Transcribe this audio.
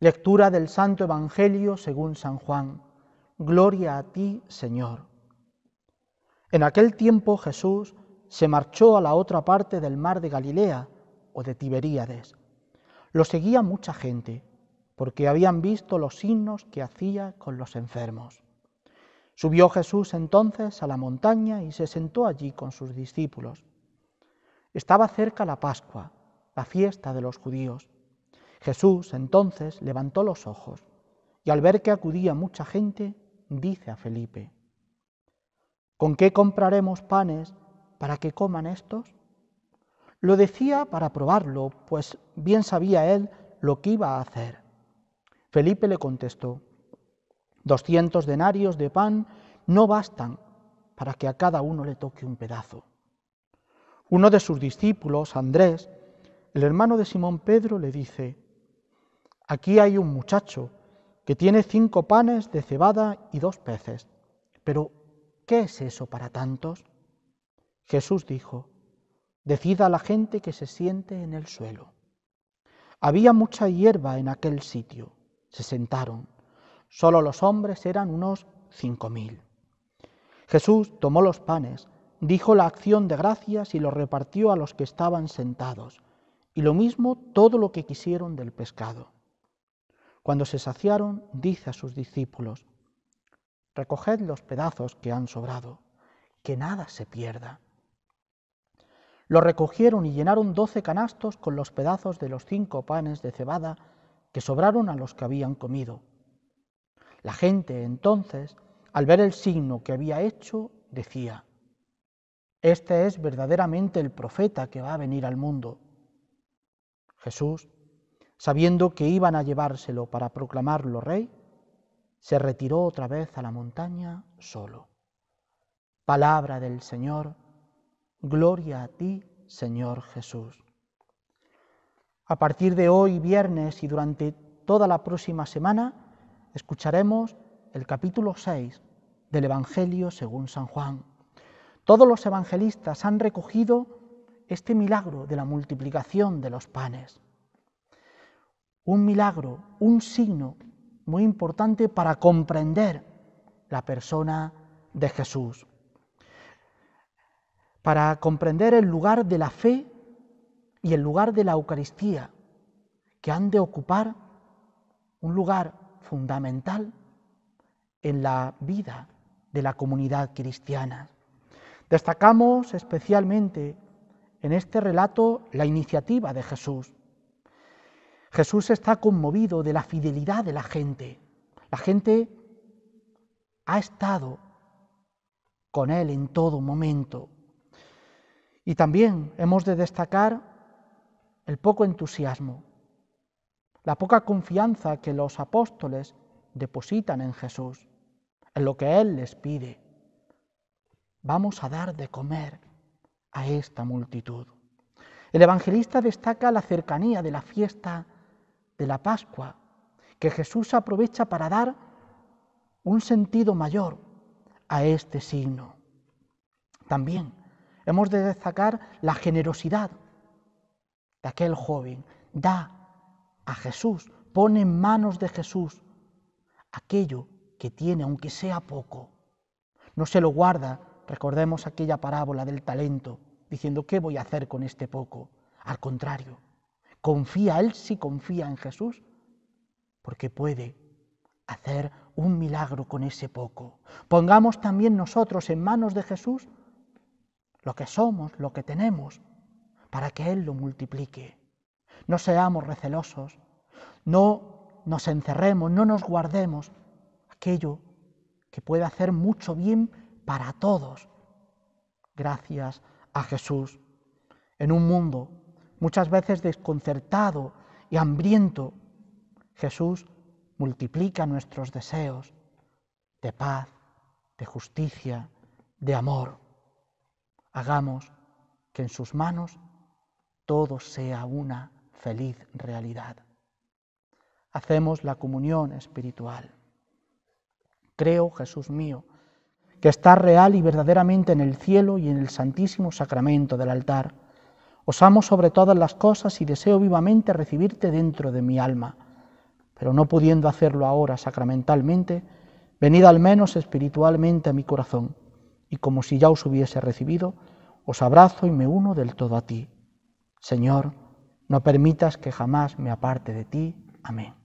Lectura del Santo Evangelio según San Juan. Gloria a ti, Señor. En aquel tiempo Jesús se marchó a la otra parte del mar de Galilea o de Tiberíades. Lo seguía mucha gente, porque habían visto los signos que hacía con los enfermos. Subió Jesús entonces a la montaña y se sentó allí con sus discípulos. Estaba cerca la Pascua, la fiesta de los judíos. Jesús entonces levantó los ojos y al ver que acudía mucha gente, dice a Felipe, ¿con qué compraremos panes para que coman estos? Lo decía para probarlo, pues bien sabía él lo que iba a hacer. Felipe le contestó, doscientos denarios de pan no bastan para que a cada uno le toque un pedazo. Uno de sus discípulos, Andrés, el hermano de Simón Pedro, le dice, Aquí hay un muchacho que tiene cinco panes de cebada y dos peces. Pero, ¿qué es eso para tantos? Jesús dijo, decida a la gente que se siente en el suelo. Había mucha hierba en aquel sitio. Se sentaron. Solo los hombres eran unos cinco mil. Jesús tomó los panes, dijo la acción de gracias y los repartió a los que estaban sentados, y lo mismo todo lo que quisieron del pescado. Cuando se saciaron, dice a sus discípulos, recoged los pedazos que han sobrado, que nada se pierda. Lo recogieron y llenaron doce canastos con los pedazos de los cinco panes de cebada que sobraron a los que habían comido. La gente entonces, al ver el signo que había hecho, decía, Este es verdaderamente el profeta que va a venir al mundo. Jesús sabiendo que iban a llevárselo para proclamarlo rey, se retiró otra vez a la montaña solo. Palabra del Señor, gloria a ti, Señor Jesús. A partir de hoy, viernes, y durante toda la próxima semana, escucharemos el capítulo 6 del Evangelio según San Juan. Todos los evangelistas han recogido este milagro de la multiplicación de los panes un milagro, un signo muy importante para comprender la persona de Jesús, para comprender el lugar de la fe y el lugar de la Eucaristía, que han de ocupar un lugar fundamental en la vida de la comunidad cristiana. Destacamos especialmente en este relato la iniciativa de Jesús, Jesús está conmovido de la fidelidad de la gente. La gente ha estado con Él en todo momento. Y también hemos de destacar el poco entusiasmo, la poca confianza que los apóstoles depositan en Jesús, en lo que Él les pide. Vamos a dar de comer a esta multitud. El evangelista destaca la cercanía de la fiesta de la Pascua, que Jesús aprovecha para dar un sentido mayor a este signo. También hemos de destacar la generosidad de aquel joven. Da a Jesús, pone en manos de Jesús aquello que tiene, aunque sea poco. No se lo guarda, recordemos aquella parábola del talento, diciendo, ¿qué voy a hacer con este poco? Al contrario, Confía Él si confía en Jesús, porque puede hacer un milagro con ese poco. Pongamos también nosotros en manos de Jesús lo que somos, lo que tenemos, para que Él lo multiplique. No seamos recelosos, no nos encerremos, no nos guardemos aquello que puede hacer mucho bien para todos. Gracias a Jesús. En un mundo muchas veces desconcertado y hambriento, Jesús multiplica nuestros deseos de paz, de justicia, de amor. Hagamos que en sus manos todo sea una feliz realidad. Hacemos la comunión espiritual. Creo, Jesús mío, que está real y verdaderamente en el cielo y en el santísimo sacramento del altar os amo sobre todas las cosas y deseo vivamente recibirte dentro de mi alma, pero no pudiendo hacerlo ahora sacramentalmente, venid al menos espiritualmente a mi corazón, y como si ya os hubiese recibido, os abrazo y me uno del todo a ti. Señor, no permitas que jamás me aparte de ti. Amén.